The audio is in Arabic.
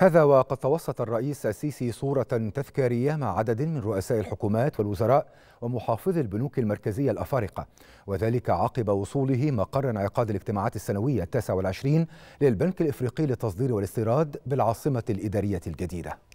هذا وقد توسط الرئيس السيسي صورة تذكارية مع عدد من رؤساء الحكومات والوزراء ومحافظي البنوك المركزية الأفارقة وذلك عقب وصوله مقر انعقاد الاجتماعات السنوية التاسع والعشرين للبنك الإفريقي للتصدير والاستيراد بالعاصمة الإدارية الجديدة